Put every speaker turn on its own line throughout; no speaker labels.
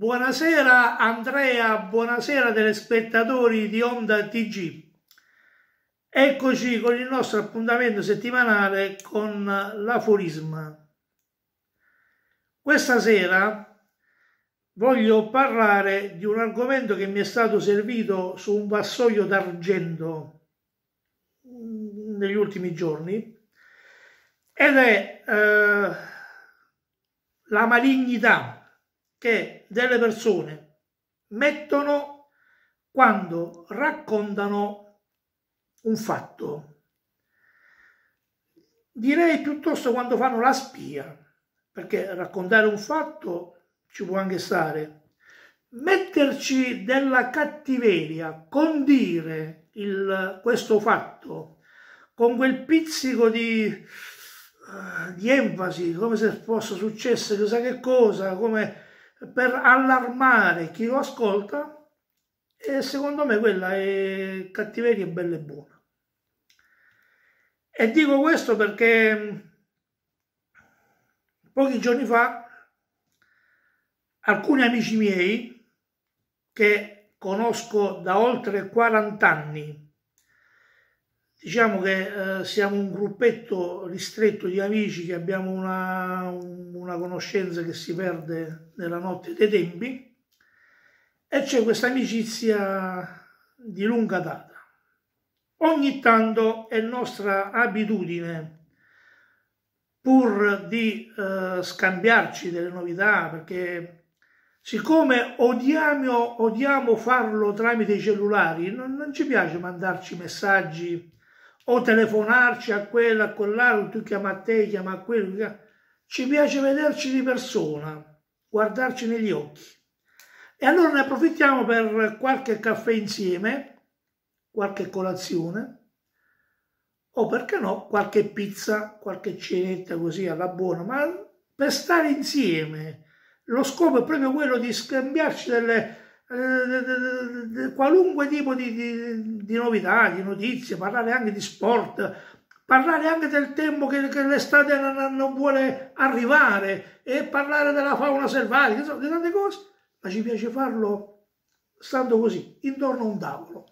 Buonasera Andrea, buonasera telespettatori di Onda TG. Eccoci con il nostro appuntamento settimanale con l'aforisma. Questa sera voglio parlare di un argomento che mi è stato servito su un vassoio d'argento negli ultimi giorni ed è eh, la malignità che delle persone mettono quando raccontano un fatto. Direi piuttosto quando fanno la spia, perché raccontare un fatto ci può anche stare. Metterci della cattiveria, condire il, questo fatto con quel pizzico di, uh, di enfasi, come se fosse successo chissà che cosa, come per allarmare chi lo ascolta e secondo me quella è cattiveria bella e buona. E dico questo perché mm, pochi giorni fa alcuni amici miei che conosco da oltre 40 anni Diciamo che eh, siamo un gruppetto ristretto di amici che abbiamo una, una conoscenza che si perde nella notte dei tempi e c'è questa amicizia di lunga data. Ogni tanto è nostra abitudine pur di eh, scambiarci delle novità, perché siccome odiamo, odiamo farlo tramite i cellulari, non, non, ci piace mandarci messaggi o telefonarci a quella, a quell'altro, tu chiama a te, chiama a quello. Chiama... Ci piace vederci di persona, guardarci negli occhi. E allora ne approfittiamo per qualche caffè insieme, qualche colazione, o perché no, qualche pizza, qualche cenetta così alla buona, ma per stare insieme. Lo scopo è proprio quello di scambiarci delle eh, qualunque tipo di, di, di, novità, di notizie, parlare anche di sport, parlare anche del tempo che, che l'estate non, non, vuole arrivare e parlare della fauna selvatica, insomma, di tante cose, ma ci piace farlo stando così, intorno a un tavolo.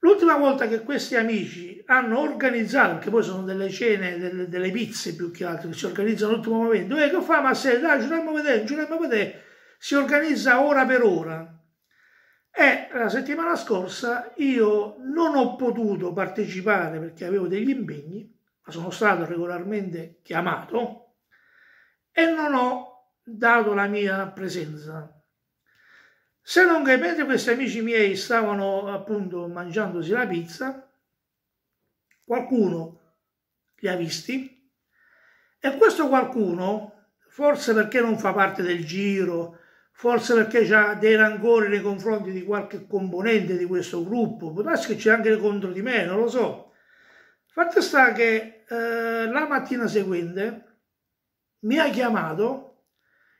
L'ultima volta che questi amici hanno organizzato, perché poi sono delle cene, delle, delle pizze più che altro, che si organizzano all'ultimo momento, dove che fa, ma se dai, ci andiamo a vedere, ci andiamo a vedere, si organizza ora per ora. E la settimana scorsa io non ho potuto partecipare perché avevo degli impegni, ma sono stato regolarmente chiamato e non ho dato la mia presenza. Se non che mentre questi amici miei stavano appunto mangiandosi la pizza, qualcuno li ha visti e questo qualcuno, forse perché non fa parte del giro, forse perché ha dei rancori nei confronti di qualche componente di questo gruppo, può che c'è anche contro di me, non lo so. Fatto sta che eh, la mattina seguente mi ha chiamato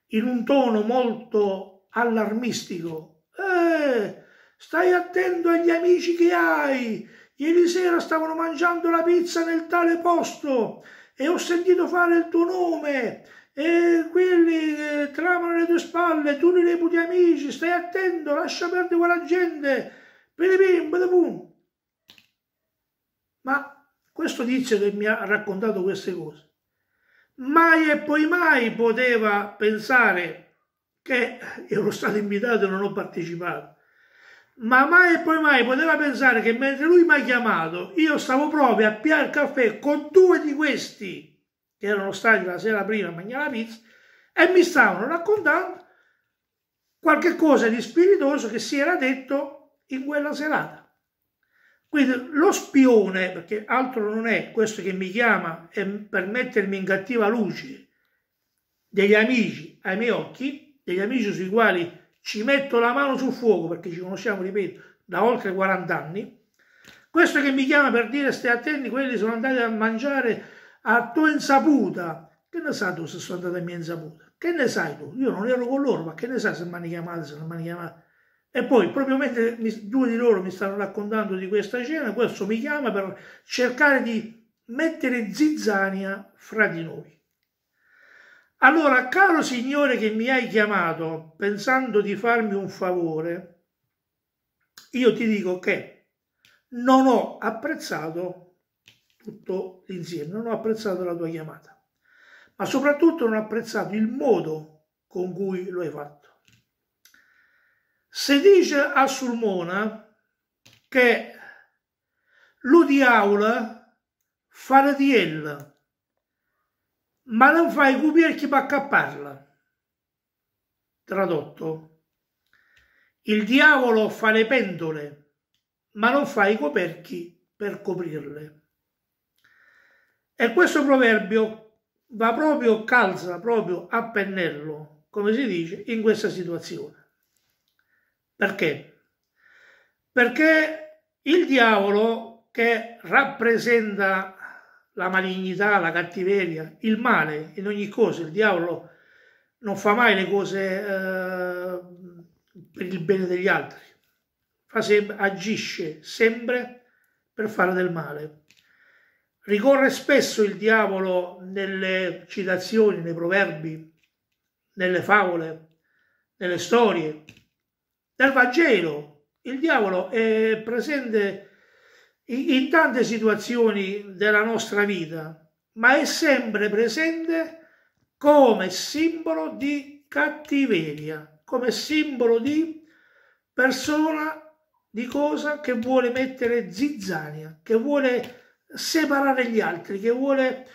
in un tono molto allarmistico. Eh, stai attento agli amici che hai. Ieri sera stavano mangiando la pizza nel tale posto e ho sentito fare il tuo nome e quelli che eh, tramano le tue spalle, tu li reputi amici, stai attento, lascia perdere quella gente, bidibim, bidibum. Ma questo tizio che mi ha raccontato queste cose, mai e poi mai poteva pensare che ero stato invitato e non ho partecipato ma mai e poi mai poteva pensare che mentre lui mi ha chiamato io stavo proprio a piare il caffè con due di questi che erano stati la sera prima a mangiare la pizza, e mi stavano raccontando qualche cosa di spiritoso che si era detto in quella serata. Quindi lo spione, perché altro non è questo che mi chiama è per mettermi in cattiva luce degli amici ai miei occhi, degli amici sui quali ci metto la mano sul fuoco perché ci conosciamo, ripeto, da oltre 40 anni, questo che mi chiama per dire stai attenti, quelli sono andati a mangiare a tua insaputa. Che ne sai tu se sono andata a mia insaputa? Che ne sai tu? Io non ero con loro, ma che ne sai se mi hanno chiamato, se non mi hanno chiamato? E poi, proprio mentre mi, due di loro mi stanno raccontando di questa cena, questo mi chiama per cercare di mettere zizzania fra di noi. Allora, caro Signore che mi hai chiamato pensando di farmi un favore, io ti dico che non ho apprezzato tutto l'insieme. Non ho apprezzato la tua chiamata, ma soprattutto non ho apprezzato il modo con cui lo hai fatto. Se dice a Sulmona che l'udiaula fa di diella, ma non fa i cubierchi per accapparla. Tradotto, il diavolo fa le pentole, ma non fa i coperchi per coprirle. E questo proverbio va proprio, calza proprio a pennello, come si dice, in questa situazione. Perché? Perché il diavolo che rappresenta la malignità, la cattiveria, il male in ogni cosa, il diavolo non fa mai le cose eh, per il bene degli altri, fa sem agisce sempre per fare del male. Ricorre spesso il diavolo nelle citazioni, nei proverbi, nelle favole, nelle storie. Nel Vangelo il diavolo è presente in tante situazioni della nostra vita, ma è sempre presente come simbolo di cattiveria, come simbolo di persona, di cosa che vuole mettere zizzania, che vuole separare gli altri, che vuole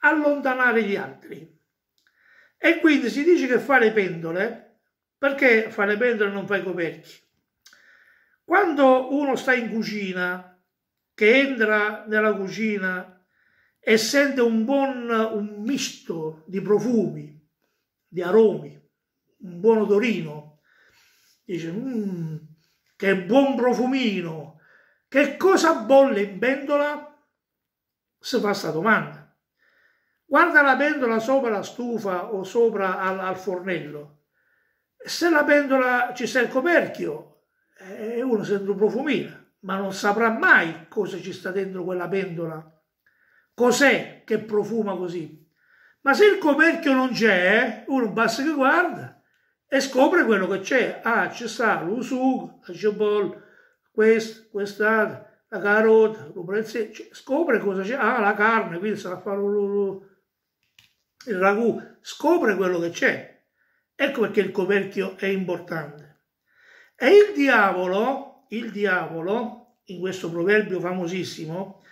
allontanare gli altri. E quindi si dice che fare le pendole, perché fare le pendole e non fa coperchi? Quando uno sta in cucina, che entra nella cucina e sente un buon un misto di profumi, di aromi, un buon odorino, dice mmm, che buon profumino, che cosa bolle in pendola? si fa questa domanda. Guarda la pendola sopra la stufa o sopra al, al fornello. Se la pendola ci sta il coperchio, eh, uno sente un profumino, ma non saprà mai cosa ci sta dentro quella pendola. Cos'è che profuma così? Ma se il coperchio non c'è, uno basta che guarda e scopre quello che c'è. Ah, ci sta l'usugo, la cebol, questo, quest'altro la carota, lo prende, scopre cosa c'è, ah la carne, quindi sarà a fare il ragù, scopre quello che c'è. Ecco perché il coperchio è importante. E il diavolo, il diavolo, in questo proverbio famosissimo,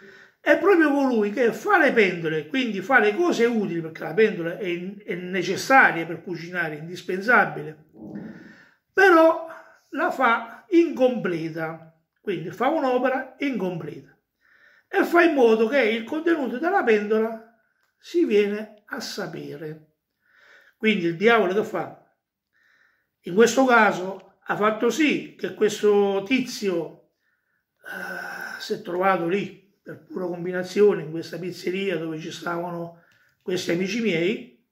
è proprio colui che fa le pendole, quindi fa le cose utili, perché la pendola è, è necessaria per cucinare, è indispensabile, però la fa incompleta quindi fa un'opera incompleta e fa in modo che il contenuto della pendola si viene a sapere. Quindi il diavolo che fa? In questo caso ha fatto sì che questo tizio uh, si è trovato lì per pura combinazione in questa pizzeria dove ci stavano questi amici miei.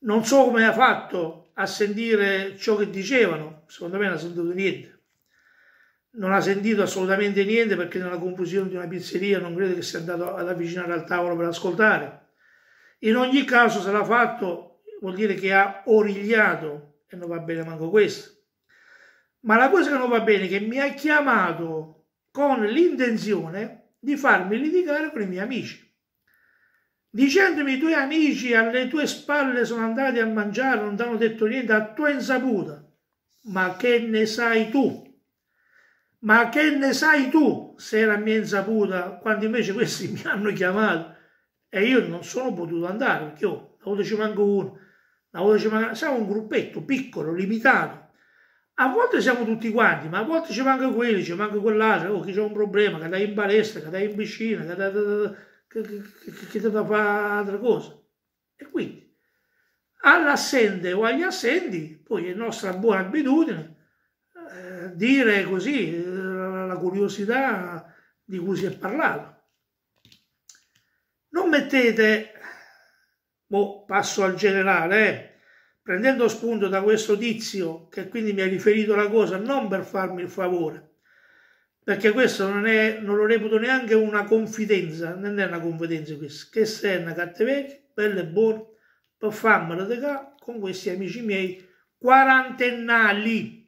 Non so come ha fatto a sentire ciò che dicevano, secondo me non ha sentito niente non ha sentito assolutamente niente perché nella confusione di una pizzeria non credo che sia andato ad avvicinare al tavolo per ascoltare. In ogni caso se l'ha fatto vuol dire che ha origliato e non va bene manco questo. Ma la cosa che non va bene è che mi ha chiamato con l'intenzione di farmi litigare con i miei amici. Dicendomi i tuoi amici alle tue spalle sono andati a mangiare, non ti hanno detto niente a tua insaputa. Ma che ne sai tu? Ma che ne sai tu se era mia insaputa quando invece questi mi hanno chiamato e io non sono potuto andare perché io, una volta ci manco uno, una volta ci manca, siamo un gruppetto piccolo, limitato. A volte siamo tutti quanti, ma a volte ci manca quelli, ci manca quell'altro, o oh, chi c'è un problema, che dai in palestra, che dai in piscina, che, da, che, che, che, fa altra cosa. E quindi all'assente o agli assenti, poi è nostra buona abitudine eh, dire così, eh, curiosità di cui si è parlato. Non mettete, boh, passo al generale, eh, prendendo spunto da questo tizio che quindi mi ha riferito la cosa non per farmi il favore, perché questo non, è, non lo reputo neanche una confidenza, non è una confidenza questa, che se è una cattiveria, bella e buona, per farmela da con questi amici miei quarantennali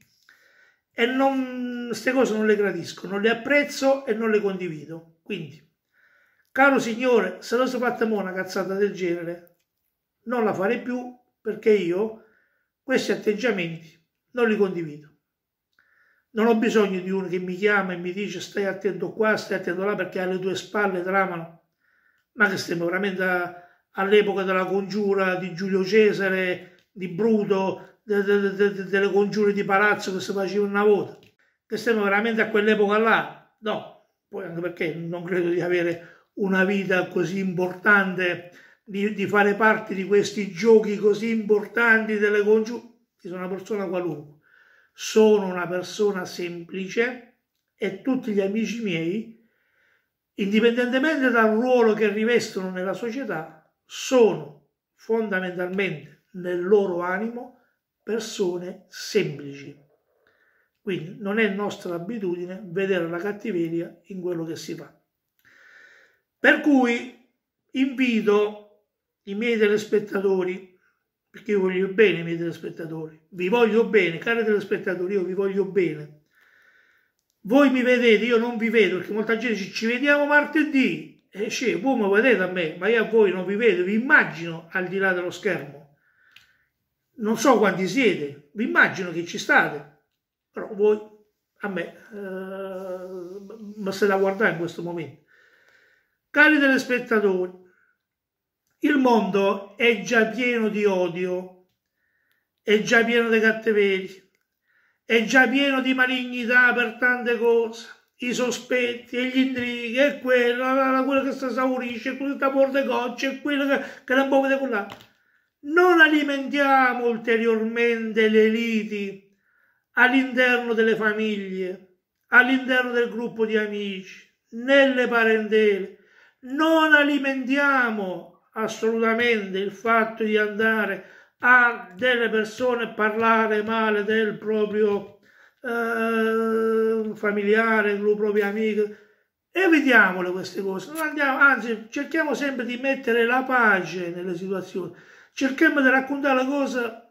e non, queste cose non le gradisco, non le apprezzo e non le condivido. Quindi, caro signore, se lo sono fatta una cazzata del genere, non la farei più perché io questi atteggiamenti non li condivido. Non ho bisogno di uno che mi chiama e mi dice stai attento qua, stai attento là perché alle tue spalle tramano. Ma che stiamo veramente all'epoca della congiura di Giulio Cesare, di Bruto, delle de, de, de, congiure di palazzo che si facevano una volta, che stiamo veramente a quell'epoca là, no, poi anche perché non credo di avere una vita così importante, di, di fare parte di questi giochi così importanti delle congiure, sono una persona qualunque, sono una persona semplice e tutti gli amici miei, indipendentemente dal ruolo che rivestono nella società, sono fondamentalmente nel loro animo persone semplici. Quindi non è nostra abitudine vedere la cattiveria in quello che si fa. Per cui invito i miei telespettatori, perché io voglio bene i miei telespettatori, vi voglio bene, cari telespettatori, io vi voglio bene. Voi mi vedete, io non vi vedo, perché molta gente dice ci vediamo martedì, e dice voi mi vedete a me, ma io a voi non vi vedo, vi immagino al di là dello schermo non so quanti siete, vi immagino che ci state, però voi a me eh, da guardare in questo momento. Cari telespettatori, il mondo è già pieno di odio, è già pieno di cattiverie, è già pieno di malignità per tante cose, i sospetti e gli intrighi e quello, quello che sta esaurisce, quello che sta porte gocce e quello che, che non può vedere quell'altro. Non alimentiamo ulteriormente le liti all'interno delle famiglie, all'interno del gruppo di amici, nelle parentele. Non alimentiamo assolutamente il fatto di andare a delle persone parlare male del proprio eh, familiare, del proprio amico. Evitiamole queste cose, andiamo, anzi cerchiamo sempre di mettere la pace nelle situazioni cerchiamo di raccontare le cose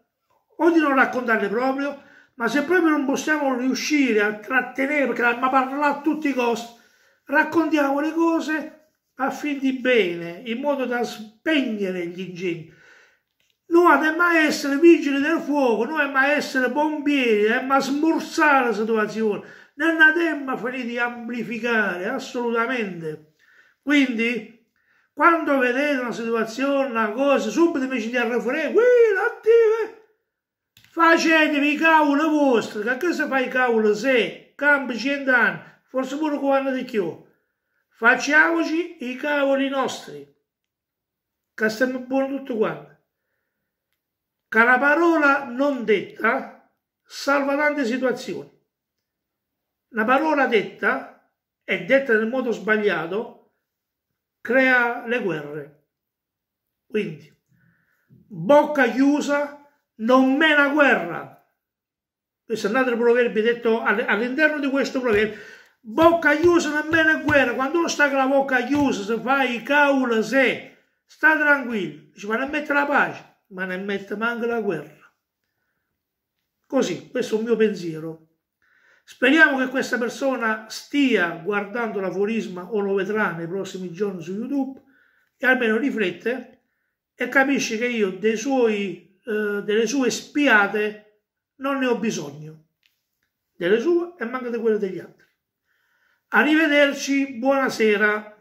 o di non raccontarle proprio, ma se proprio non possiamo riuscire a trattenere, perché ma parlare a tutti i costi, raccontiamo le cose a fin di bene, in modo da spegnere gli ingegni. Non è mai essere vigili del fuoco, non è mai essere pompieri, è mai smorzare la situazione, non è mai finire di amplificare, assolutamente. Quindi quando vedete una situazione, una cosa, subito mi ci diamo fuori, guida attive, facetevi cavolo vostro, che cosa fai i cavoli se campi cent'anni, forse pure quando di più. Facciamoci i cavoli nostri, che stiamo buoni tutti quanti, Che la parola non detta salva tante situazioni. La parola detta, è detta nel modo sbagliato, crea le guerre. Quindi, bocca chiusa non mena guerra. Questo è un altro proverbio detto all'interno di questo proverbio. Bocca chiusa non mena guerra. Quando uno sta con la bocca chiusa, se fai caula, se sta tranquillo, dice, ma non mette la pace, ma non mette manco la guerra. Così, questo è un mio pensiero. Speriamo che questa persona stia guardando l'aforisma o lo vedrà nei prossimi giorni su YouTube e almeno riflette e capisce che io suoi, eh, delle sue spiate non ne ho bisogno, delle sue e manca di quelle degli altri. Arrivederci, buonasera.